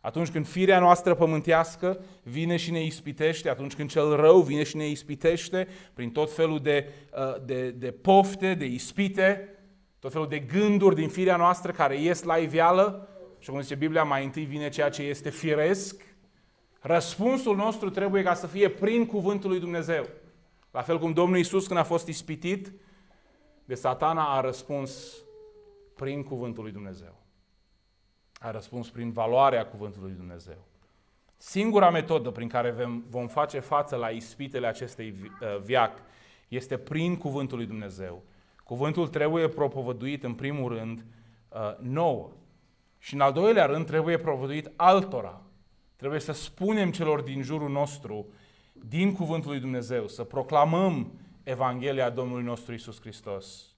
Atunci când firea noastră pământească vine și ne ispitește, atunci când cel rău vine și ne ispitește prin tot felul de, uh, de, de pofte, de ispite, tot felul de gânduri din firea noastră care ies la iveală, și cum zice Biblia, mai întâi vine ceea ce este firesc, răspunsul nostru trebuie ca să fie prin cuvântul lui Dumnezeu. La fel cum Domnul Isus când a fost ispitit de satana a răspuns prin cuvântul lui Dumnezeu. A răspuns prin valoarea cuvântului lui Dumnezeu. Singura metodă prin care vom face față la ispitele acestei uh, viac este prin cuvântul lui Dumnezeu. Cuvântul trebuie propovăduit în primul rând uh, nouă și în al doilea rând trebuie propovăduit altora. Trebuie să spunem celor din jurul nostru din cuvântul lui Dumnezeu, să proclamăm Evanghelia Domnului nostru Isus Hristos.